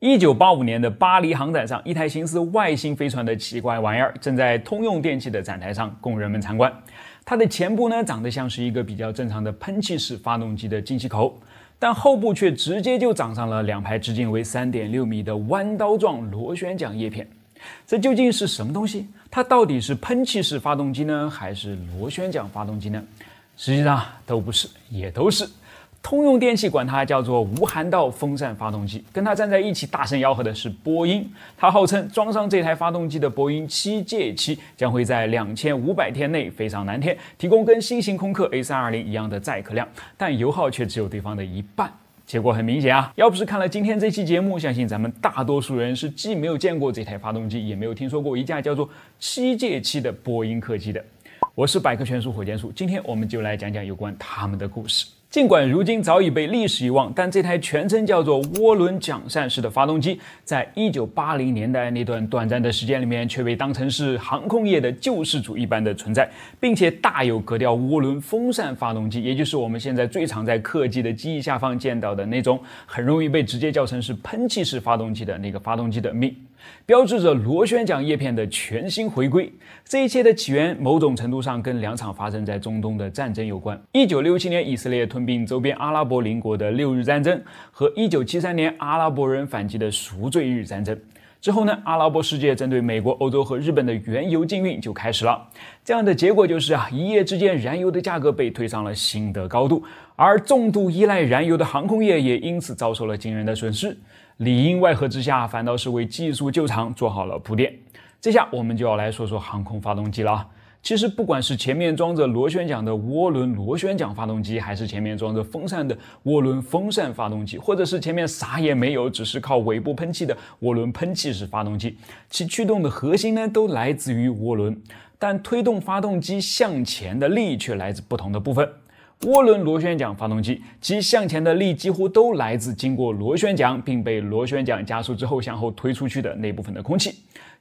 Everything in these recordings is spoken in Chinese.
一九八五年的巴黎航展上，一台形似外星飞船的奇怪玩意儿正在通用电器的展台上供人们参观。它的前部呢，长得像是一个比较正常的喷气式发动机的进气口，但后部却直接就长上了两排直径为三点六米的弯刀状螺旋桨叶片。这究竟是什么东西？它到底是喷气式发动机呢，还是螺旋桨发动机呢？实际上，都不是，也都是。通用电气管它叫做无涵道风扇发动机，跟它站在一起大声吆喝的是波音，它号称装上这台发动机的波音七界七将会在两千五百天内飞上蓝天，提供跟新型空客 A 三二零一样的载客量，但油耗却只有对方的一半。结果很明显啊，要不是看了今天这期节目，相信咱们大多数人是既没有见过这台发动机，也没有听说过一架叫做七界七的波音客机的。我是百科全书火箭叔，今天我们就来讲讲有关他们的故事。尽管如今早已被历史遗忘，但这台全称叫做涡轮桨扇式的发动机，在1980年代那段短暂的时间里面，却被当成是航空业的救世主一般的存在，并且大有格调。涡轮风扇发动机，也就是我们现在最常在客机的机翼下方见到的那种，很容易被直接叫成是喷气式发动机的那个发动机的命。标志着螺旋桨叶片的全新回归。这一切的起源，某种程度上跟两场发生在中东的战争有关：一九六七年以色列吞并周边阿拉伯邻国的六日战争，和一九七三年阿拉伯人反击的赎罪日战争。之后呢，阿拉伯世界针对美国、欧洲和日本的原油禁运就开始了。这样的结果就是啊，一夜之间，燃油的价格被推上了新的高度，而重度依赖燃油的航空业也因此遭受了惊人的损失。里应外合之下，反倒是为技术救场做好了铺垫。这下我们就要来说说航空发动机了。其实，不管是前面装着螺旋桨的涡轮螺旋桨发动机，还是前面装着风扇的涡轮风扇发动机，或者是前面啥也没有，只是靠尾部喷气的涡轮喷气式发动机，其驱动的核心呢，都来自于涡轮。但推动发动机向前的力，却来自不同的部分。涡轮螺旋桨发动机，其向前的力几乎都来自经过螺旋桨并被螺旋桨加速之后向后推出去的那部分的空气。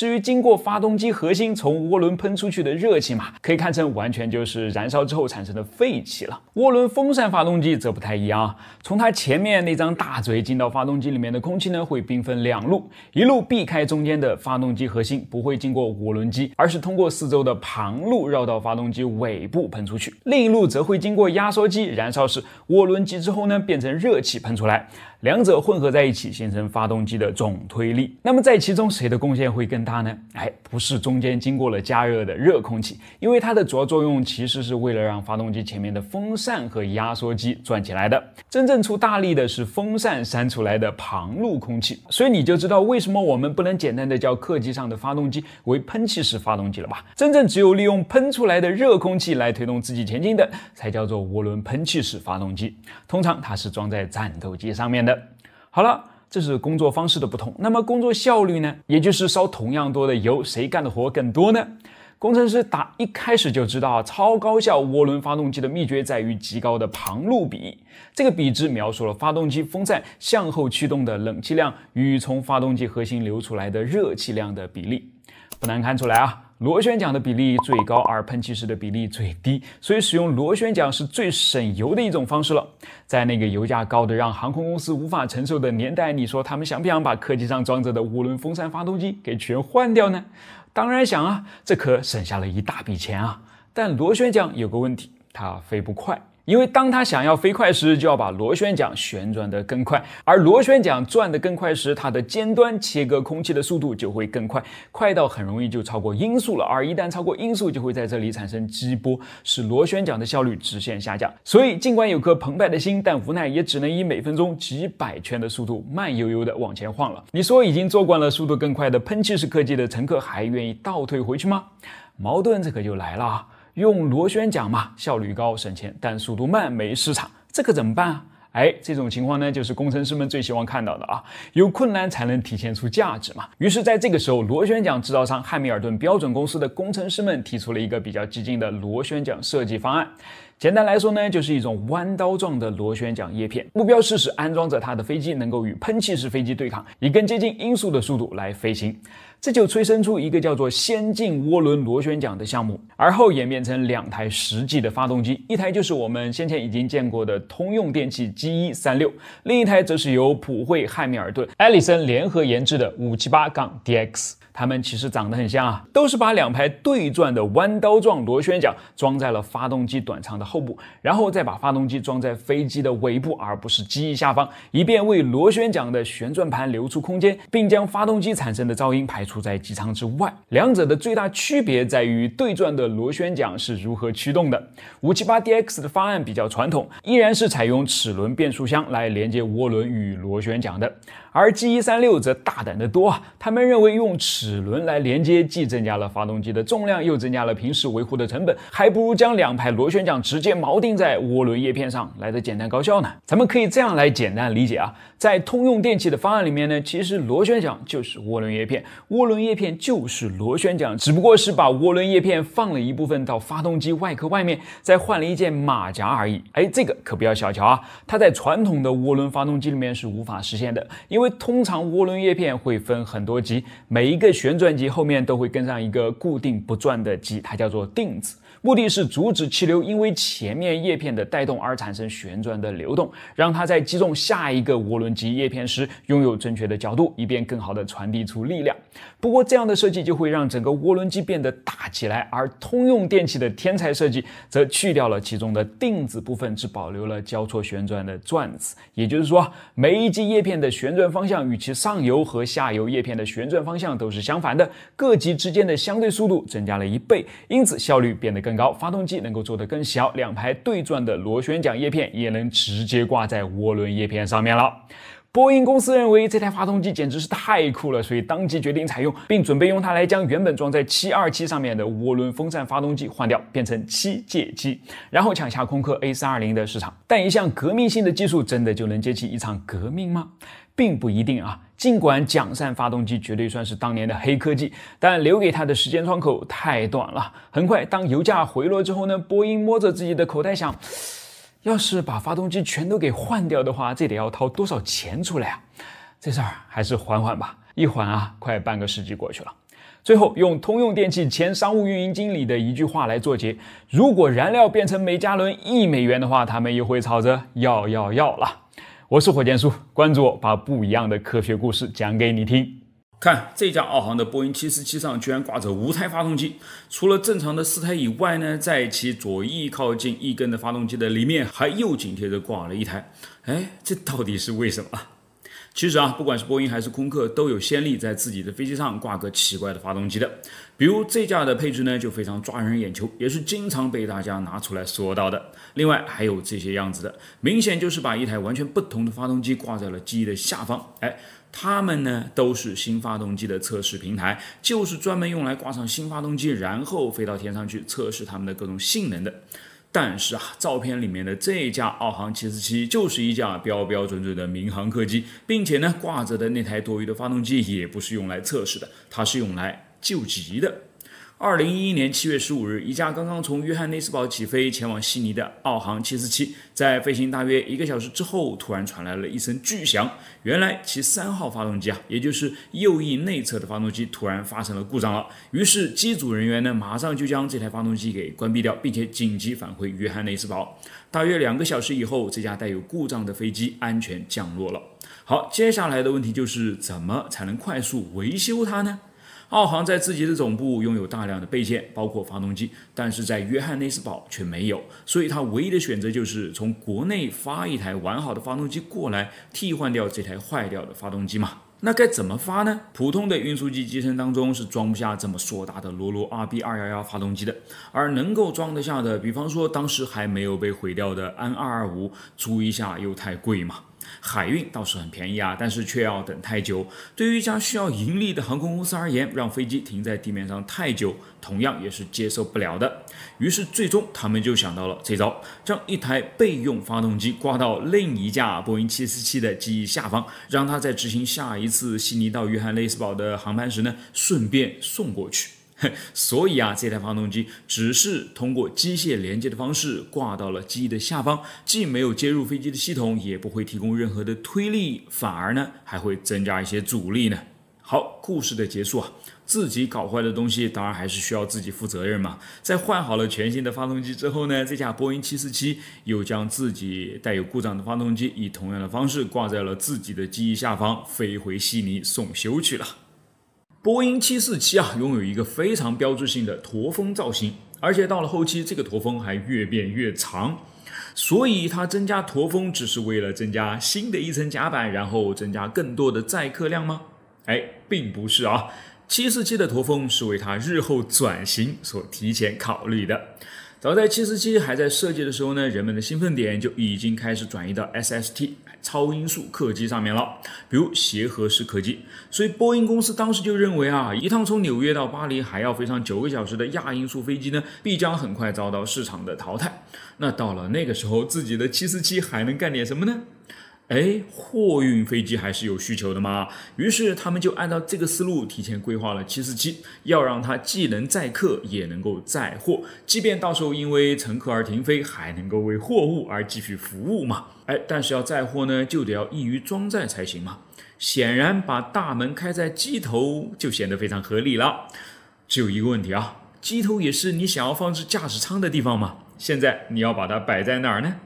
至于经过发动机核心从涡轮喷出去的热气嘛，可以看成完全就是燃烧之后产生的废气了。涡轮风扇发动机则不太一样，从它前面那张大嘴进到发动机里面的空气呢，会兵分两路，一路避开中间的发动机核心，不会经过涡轮机，而是通过四周的旁路绕到发动机尾部喷出去；另一路则会经过压缩机、燃烧室、涡轮机之后呢，变成热气喷出来。两者混合在一起形成发动机的总推力。那么在其中谁的贡献会更大呢？哎，不是中间经过了加热的热空气，因为它的主要作用其实是为了让发动机前面的风扇和压缩机转起来的。真正出大力的是风扇扇出来的旁路空气，所以你就知道为什么我们不能简单的叫客机上的发动机为喷气式发动机了吧？真正只有利用喷出来的热空气来推动自己前进的，才叫做涡轮喷气式发动机。通常它是装在战斗机上面的。好了，这是工作方式的不同。那么工作效率呢？也就是烧同样多的油，谁干的活更多呢？工程师打一开始就知道超高效涡轮发动机的秘诀在于极高的旁路比。这个比值描述了发动机风扇向后驱动的冷气量与从发动机核心流出来的热气量的比例。不难看出来啊，螺旋桨的比例最高，而喷气式的比例最低，所以使用螺旋桨是最省油的一种方式了。在那个油价高的让航空公司无法承受的年代，你说他们想不想把客机上装着的涡轮风扇发动机给全换掉呢？当然想啊，这可省下了一大笔钱啊。但螺旋桨有个问题，它飞不快。因为当它想要飞快时，就要把螺旋桨旋转得更快，而螺旋桨转得更快时，它的尖端切割空气的速度就会更快，快到很容易就超过音速了。而一旦超过音速，就会在这里产生激波，使螺旋桨的效率直线下降。所以，尽管有颗澎湃的心，但无奈也只能以每分钟几百圈的速度慢悠悠地往前晃了。你说，已经坐惯了速度更快的喷气式客机的乘客，还愿意倒退回去吗？矛盾，这可就来了。用螺旋桨嘛，效率高，省钱，但速度慢，没市场，这可怎么办啊？哎，这种情况呢，就是工程师们最希望看到的啊，有困难才能体现出价值嘛。于是，在这个时候，螺旋桨制造商汉密尔顿标准公司的工程师们提出了一个比较激进的螺旋桨设计方案。简单来说呢，就是一种弯刀状的螺旋桨叶片，目标是使安装着它的飞机能够与喷气式飞机对抗，以更接近音速的速度来飞行。这就催生出一个叫做“先进涡轮螺旋桨”的项目，而后演变成两台实际的发动机，一台就是我们先前已经见过的通用电气 G136，另一台则是由普惠、汉密尔顿、埃里森联合研制的 578-DX。它们其实长得很像啊，都是把两排对转的弯刀状螺旋桨装在了发动机短舱的。后部，然后再把发动机装在飞机的尾部，而不是机翼下方，以便为螺旋桨的旋转盘留出空间，并将发动机产生的噪音排除在机舱之外。两者的最大区别在于对转的螺旋桨是如何驱动的。五七八 DX 的方案比较传统，依然是采用齿轮变速箱来连接涡轮与螺旋桨的。而 G 一三六则大胆得多啊！他们认为用齿轮来连接，既增加了发动机的重量，又增加了平时维护的成本，还不如将两排螺旋桨直接锚定在涡轮叶片上来的简单高效呢。咱们可以这样来简单理解啊，在通用电气的方案里面呢，其实螺旋桨就是涡轮叶片，涡轮叶片就是螺旋桨，只不过是把涡轮叶片放了一部分到发动机外壳外面，再换了一件马甲而已。哎，这个可不要小瞧啊，它在传统的涡轮发动机里面是无法实现的。因为通常涡轮叶片会分很多级，每一个旋转级后面都会跟上一个固定不转的级，它叫做定子。目的是阻止气流因为前面叶片的带动而产生旋转的流动，让它在击中下一个涡轮机叶片时拥有正确的角度，以便更好的传递出力量。不过这样的设计就会让整个涡轮机变得大起来，而通用电气的天才设计则去掉了其中的定子部分，只保留了交错旋转的转子。也就是说，每一级叶片的旋转方向与其上游和下游叶片的旋转方向都是相反的，各级之间的相对速度增加了一倍，因此效率变得更。更高，发动机能够做得更小，两排对转的螺旋桨叶片也能直接挂在涡轮叶片上面了。波音公司认为这台发动机简直是太酷了，所以当即决定采用，并准备用它来将原本装在七二七上面的涡轮风扇发动机换掉，变成七借机，然后抢下空客 A 三二零的市场。但一项革命性的技术真的就能接起一场革命吗？并不一定啊。尽管桨扇发动机绝对算是当年的黑科技，但留给它的时间窗口太短了。很快，当油价回落之后呢，波音摸着自己的口袋想，要是把发动机全都给换掉的话，这得要掏多少钱出来啊？这事儿还是缓缓吧。一缓啊，快半个世纪过去了。最后，用通用电气前商务运营经理的一句话来作结：如果燃料变成每加仑一美元的话，他们又会吵着要要要了。我是火箭叔，关注我，把不一样的科学故事讲给你听。看这架澳航的波音747上居然挂着五台发动机，除了正常的四台以外呢，在其左翼靠近翼根的发动机的里面还又紧贴着挂了一台。哎，这到底是为什么啊？其实啊，不管是波音还是空客，都有先例在自己的飞机上挂个奇怪的发动机的。比如这架的配置呢，就非常抓人眼球，也是经常被大家拿出来说到的。另外还有这些样子的，明显就是把一台完全不同的发动机挂在了机翼的下方。哎，它们呢都是新发动机的测试平台，就是专门用来挂上新发动机，然后飞到天上去测试它们的各种性能的。但是啊，照片里面的这架澳航747就是一架标标准准的民航客机，并且呢，挂着的那台多余的发动机也不是用来测试的，它是用来救急的。二零一一年七月十五日，一架刚刚从约翰内斯堡起飞前往悉尼的澳航七四七，在飞行大约一个小时之后，突然传来了一声巨响。原来其三号发动机啊，也就是右翼内侧的发动机突然发生了故障了。于是机组人员呢，马上就将这台发动机给关闭掉，并且紧急返回约翰内斯堡。大约两个小时以后，这架带有故障的飞机安全降落了。好，接下来的问题就是怎么才能快速维修它呢？澳航在自己的总部拥有大量的备件，包括发动机，但是在约翰内斯堡却没有，所以他唯一的选择就是从国内发一台完好的发动机过来，替换掉这台坏掉的发动机嘛？那该怎么发呢？普通的运输机机身当中是装不下这么硕大的罗罗 RB211 发动机的，而能够装得下的，比方说当时还没有被毁掉的安225，租一下又太贵嘛？海运倒是很便宜啊，但是却要等太久。对于一家需要盈利的航空公司而言，让飞机停在地面上太久，同样也是接受不了的。于是，最终他们就想到了这招：将一台备用发动机挂到另一架波音747的机翼下方，让它在执行下一次悉尼到约翰内斯堡的航班时呢，顺便送过去。所以啊，这台发动机只是通过机械连接的方式挂到了机翼的下方，既没有接入飞机的系统，也不会提供任何的推力，反而呢还会增加一些阻力呢。好，故事的结束啊，自己搞坏的东西当然还是需要自己负责任嘛。在换好了全新的发动机之后呢，这架波音747又将自己带有故障的发动机以同样的方式挂在了自己的机翼下方，飞回悉尼送修去了。波音747啊，拥有一个非常标志性的驼峰造型，而且到了后期，这个驼峰还越变越长。所以，它增加驼峰只是为了增加新的一层甲板，然后增加更多的载客量吗？哎，并不是啊。747的驼峰是为它日后转型所提前考虑的。早在747还在设计的时候呢，人们的兴奋点就已经开始转移到 sst。超音速客机上面了，比如协和式客机，所以波音公司当时就认为啊，一趟从纽约到巴黎还要飞上九个小时的亚音速飞机呢，必将很快遭到市场的淘汰。那到了那个时候，自己的747还能干点什么呢？哎，货运飞机还是有需求的吗？于是他们就按照这个思路提前规划了七四七，要让它既能载客，也能够载货。即便到时候因为乘客而停飞，还能够为货物而继续服务嘛？哎，但是要载货呢，就得要易于装载才行嘛。显然，把大门开在机头就显得非常合理了。只有一个问题啊，机头也是你想要放置驾驶舱的地方嘛？现在你要把它摆在哪儿呢？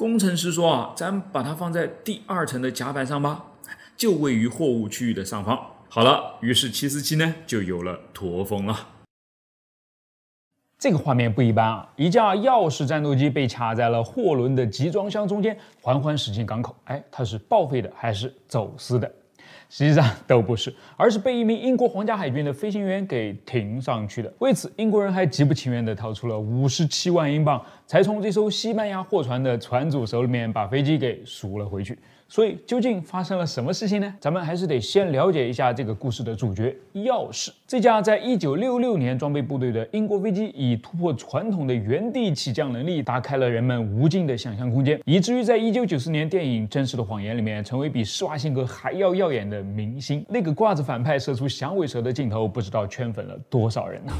工程师说啊，咱把它放在第二层的甲板上吧，就位于货物区域的上方。好了，于是七四七呢就有了驼峰了。这个画面不一般啊，一架钥匙战斗机被卡在了货轮的集装箱中间，缓缓驶进港口。哎，它是报废的还是走私的？实际上都不是，而是被一名英国皇家海军的飞行员给停上去的。为此，英国人还极不情愿地掏出了五十七万英镑，才从这艘西班牙货船的船主手里面把飞机给赎了回去。所以，究竟发生了什么事情呢？咱们还是得先了解一下这个故事的主角——钥匙。这架在一九六六年装备部队的英国飞机，以突破传统的原地起降能力，打开了人们无尽的想象空间，以至于在一九九四年电影《真实的谎言》里面，成为比施瓦辛格还要耀眼的明星。那个挂着反派射出响尾蛇的镜头，不知道圈粉了多少人呢？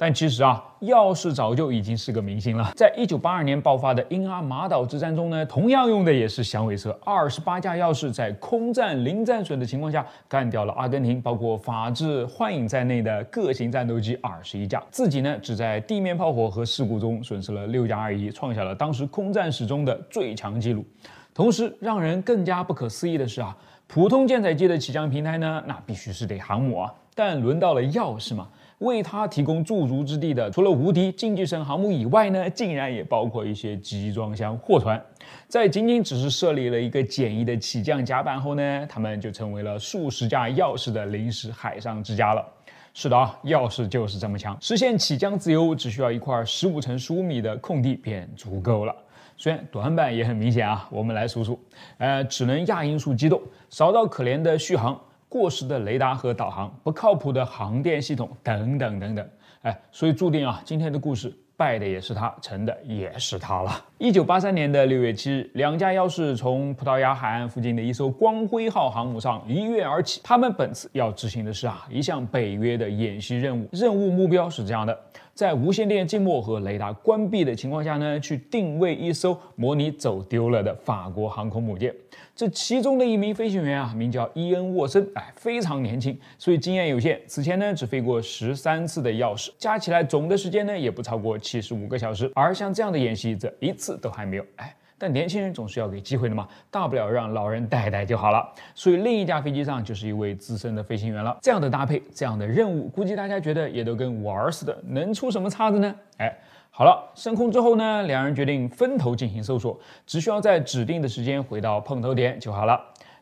但其实啊，耀式早就已经是个明星了。在一九八二年爆发的英阿马岛之战中呢，同样用的也是响尾蛇。二十八架耀式在空战零战损的情况下，干掉了阿根廷包括法制幻影在内的各型战斗机二十一架，自己呢只在地面炮火和事故中损失了六架而已，创下了当时空战史中的最强纪录。同时，让人更加不可思议的是啊，普通舰载机的起降平台呢，那必须是得航母啊，但轮到了钥匙嘛。为他提供驻足之地的，除了无敌竞技神航母以外呢，竟然也包括一些集装箱货船。在仅仅只是设立了一个简易的起降甲板后呢，他们就成为了数十架钥匙的临时海上之家了。是的，啊，钥匙就是这么强，实现起降自由只需要一块十五乘十五米的空地便足够了。虽然短板也很明显啊，我们来数数，呃，只能亚音速机动，少到可怜的续航。过时的雷达和导航，不靠谱的航电系统，等等等等，哎，所以注定啊，今天的故事败的也是它，成的也是它了。一九八三年的六月七日，两架要四从葡萄牙海岸附近的一艘“光辉号”航母上一跃而起，他们本次要执行的是啊一项北约的演习任务，任务目标是这样的。在无线电静默和雷达关闭的情况下呢，去定位一艘模拟走丢了的法国航空母舰。这其中的一名飞行员啊，名叫伊恩·沃森，哎，非常年轻，所以经验有限。此前呢，只飞过十三次的钥匙，加起来总的时间呢，也不超过七十五个小时。而像这样的演习，则一次都还没有。哎。但年轻人总是要给机会的嘛，大不了让老人带带就好了。所以另一架飞机上就是一位资深的飞行员了。这样的搭配，这样的任务，估计大家觉得也都跟玩似的，能出什么岔子呢？哎，好了，升空之后呢，两人决定分头进行搜索，只需要在指定的时间回到碰头点就好了。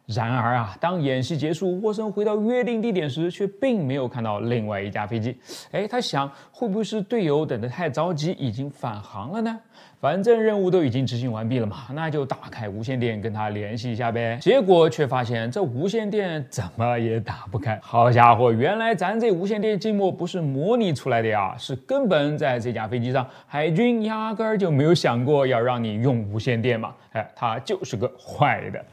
然而啊，当演习结束，沃森回到约定地点时，却并没有看到另外一架飞机。哎，他想，会不会是队友等的太着急，已经返航了呢？反正任务都已经执行完毕了嘛，那就打开无线电跟他联系一下呗。结果却发现这无线电怎么也打不开。好家伙，原来咱这无线电静默不是模拟出来的呀，是根本在这架飞机上，海军压根儿就没有想过要让你用无线电嘛。哎，他就是个坏的，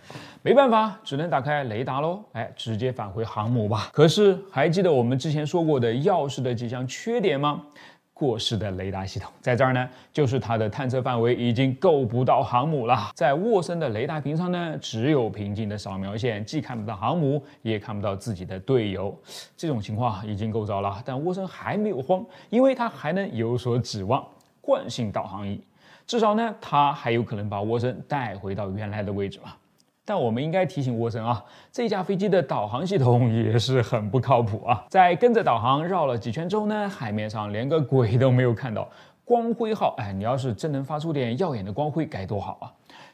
没办法，只能打开雷达喽。哎，直接返回航母吧。可是还记得我们之前说过的钥匙的几项缺点吗？过失的雷达系统，在这儿呢，就是它的探测范围已经够不到航母了。在沃森的雷达屏上呢，只有平静的扫描线，既看不到航母，也看不到自己的队友。这种情况已经够糟了，但沃森还没有慌，因为他还能有所指望——惯性导航仪。至少呢，他还有可能把沃森带回到原来的位置吧。但我们应该提醒沃森啊，这架飞机的导航系统也是很不靠谱啊。在跟着导航绕了几圈之后呢，海面上连个鬼都没有看到。光辉号，哎，你要是真能发出点耀眼的光辉该多好啊！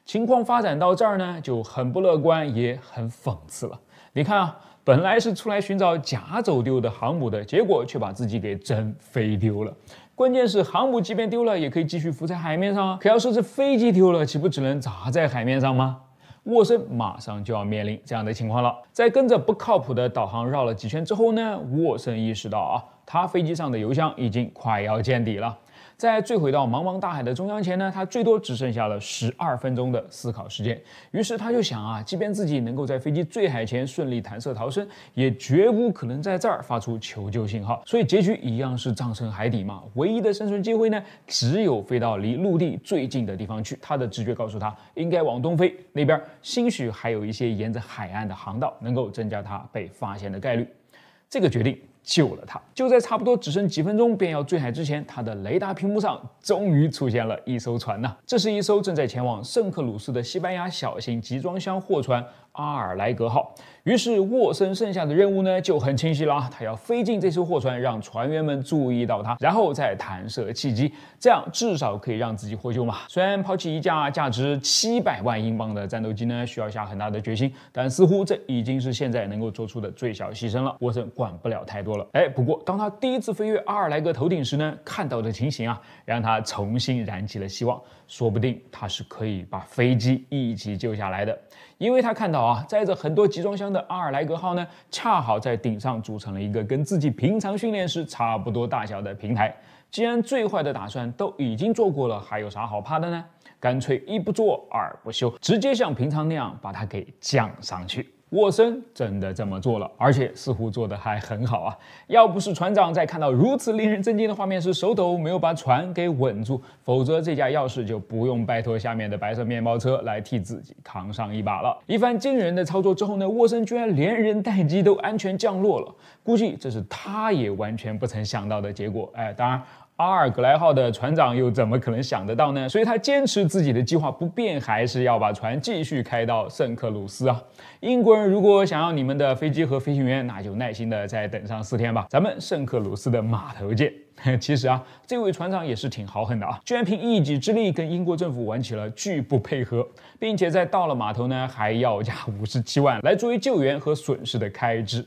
情况发展到这儿呢，就很不乐观，也很讽刺了。你看啊，本来是出来寻找假走丢的航母的，结果却把自己给真飞丢了。关键是航母即便丢了也可以继续浮在海面上啊，可要是这飞机丢了，岂不只能砸在海面上吗？沃森马上就要面临这样的情况了。在跟着不靠谱的导航绕了几圈之后呢，沃森意识到啊，他飞机上的油箱已经快要见底了。在坠毁到茫茫大海的中央前呢，他最多只剩下了十二分钟的思考时间。于是他就想啊，即便自己能够在飞机坠海前顺利弹射逃生，也绝无可能在这儿发出求救信号。所以结局一样是葬身海底嘛。唯一的生存机会呢，只有飞到离陆地最近的地方去。他的直觉告诉他，应该往东飞，那边兴许还有一些沿着海岸的航道，能够增加他被发现的概率。这个决定。救了他。就在差不多只剩几分钟便要坠海之前，他的雷达屏幕上终于出现了一艘船呢。这是一艘正在前往圣克鲁斯的西班牙小型集装箱货船。阿尔莱格号，于是沃森剩下的任务呢就很清晰了，他要飞进这艘货船，让船员们注意到他，然后再弹射汽机，这样至少可以让自己获救嘛。虽然抛弃一架价值七百万英镑的战斗机呢，需要下很大的决心，但似乎这已经是现在能够做出的最小牺牲了。沃森管不了太多了，哎，不过当他第一次飞越阿尔莱格头顶时呢，看到的情形啊，让他重新燃起了希望，说不定他是可以把飞机一起救下来的。因为他看到啊，载着很多集装箱的阿尔莱格号呢，恰好在顶上组成了一个跟自己平常训练时差不多大小的平台。既然最坏的打算都已经做过了，还有啥好怕的呢？干脆一不做二不休，直接像平常那样把它给降上去。沃森真的这么做了，而且似乎做得还很好啊！要不是船长在看到如此令人震惊的画面时手抖，没有把船给稳住，否则这架钥匙就不用拜托下面的白色面包车来替自己扛上一把了。一番惊人的操作之后呢，沃森居然连人带机都安全降落了，估计这是他也完全不曾想到的结果。哎，当然。阿尔格莱号的船长又怎么可能想得到呢？所以他坚持自己的计划不变，还是要把船继续开到圣克鲁斯啊！英国人如果想要你们的飞机和飞行员，那就耐心的再等上四天吧，咱们圣克鲁斯的码头见。其实啊，这位船长也是挺豪横的啊，居然凭一己之力跟英国政府玩起了拒不配合，并且在到了码头呢，还要价五十七万来作为救援和损失的开支。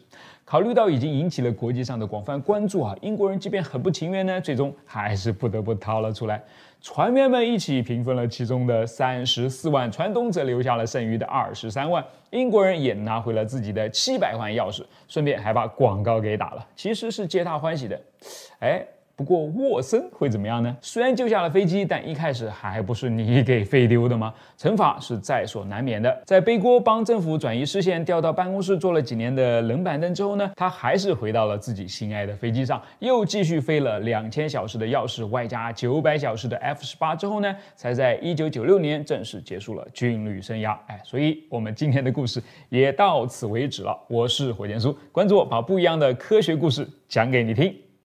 考虑到已经引起了国际上的广泛关注啊，英国人即便很不情愿呢，最终还是不得不掏了出来。船员们一起平分了其中的三十四万，船东则留下了剩余的二十三万，英国人也拿回了自己的七百万钥匙，顺便还把广告给打了，其实是皆大欢喜的。哎。不过沃森会怎么样呢？虽然救下了飞机，但一开始还不是你给废丢的吗？惩罚是在所难免的。在背锅帮政府转移视线，调到办公室坐了几年的冷板凳之后呢，他还是回到了自己心爱的飞机上，又继续飞了两千小时的钥匙，外加九百小时的 F 十八之后呢，才在一九九六年正式结束了军旅生涯。哎，所以我们今天的故事也到此为止了。我是火箭叔，关注我，把不一样的科学故事讲给你听。